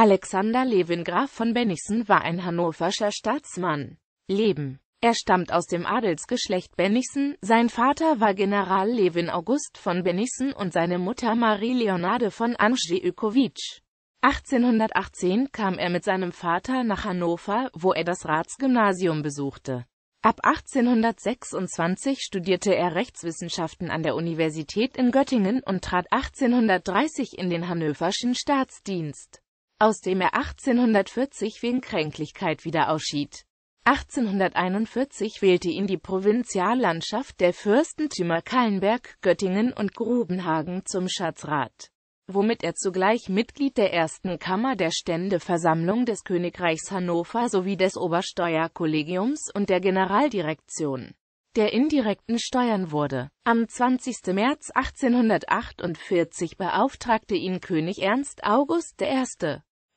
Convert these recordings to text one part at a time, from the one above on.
Alexander Levin Graf von Bennigsen war ein hannoverscher Staatsmann. Leben. Er stammt aus dem Adelsgeschlecht Bennigsen, sein Vater war General Levin August von Bennigsen und seine Mutter Marie Leonade von Anschlikowitsch. 1818 kam er mit seinem Vater nach Hannover, wo er das Ratsgymnasium besuchte. Ab 1826 studierte er Rechtswissenschaften an der Universität in Göttingen und trat 1830 in den Hannoverschen Staatsdienst aus dem er 1840 wegen Kränklichkeit wieder ausschied. 1841 wählte ihn die Provinziallandschaft der Fürstentümer Kallenberg, Göttingen und Grubenhagen zum Schatzrat, womit er zugleich Mitglied der ersten Kammer der Ständeversammlung des Königreichs Hannover sowie des Obersteuerkollegiums und der Generaldirektion der indirekten Steuern wurde. Am 20. März 1848 beauftragte ihn König Ernst August I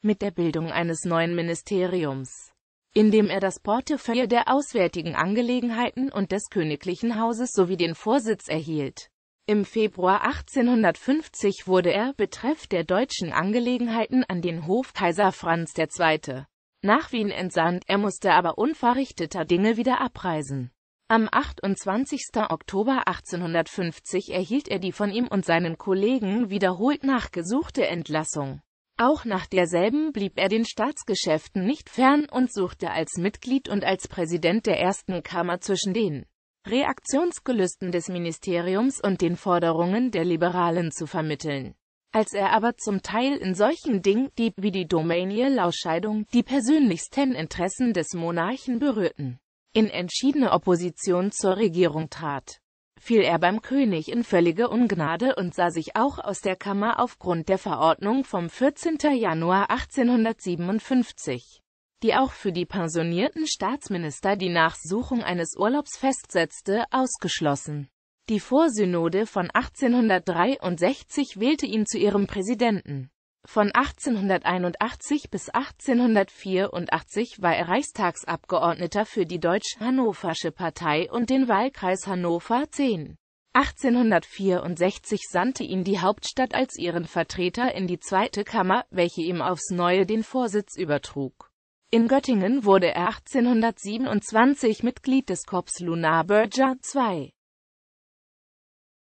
mit der Bildung eines neuen Ministeriums, in dem er das Portefeuille der auswärtigen Angelegenheiten und des Königlichen Hauses sowie den Vorsitz erhielt. Im Februar 1850 wurde er, betreff der deutschen Angelegenheiten, an den Hof Kaiser Franz II. nach Wien entsandt, er musste aber unverrichteter Dinge wieder abreisen. Am 28. Oktober 1850 erhielt er die von ihm und seinen Kollegen wiederholt nachgesuchte Entlassung. Auch nach derselben blieb er den Staatsgeschäften nicht fern und suchte als Mitglied und als Präsident der ersten Kammer zwischen den Reaktionsgelüsten des Ministeriums und den Forderungen der Liberalen zu vermitteln. Als er aber zum Teil in solchen Dingen, die, wie die Domanier-Lausscheidung, die persönlichsten Interessen des Monarchen berührten, in entschiedene Opposition zur Regierung trat fiel er beim König in völlige Ungnade und sah sich auch aus der Kammer aufgrund der Verordnung vom 14. Januar 1857, die auch für die pensionierten Staatsminister die Nachsuchung eines Urlaubs festsetzte, ausgeschlossen. Die Vorsynode von 1863 wählte ihn zu ihrem Präsidenten. Von 1881 bis 1884 war er Reichstagsabgeordneter für die Deutsch-Hannoversche Partei und den Wahlkreis Hannover 10. 1864 sandte ihn die Hauptstadt als ihren Vertreter in die Zweite Kammer, welche ihm aufs Neue den Vorsitz übertrug. In Göttingen wurde er 1827 Mitglied des Korps Lunar Berger II.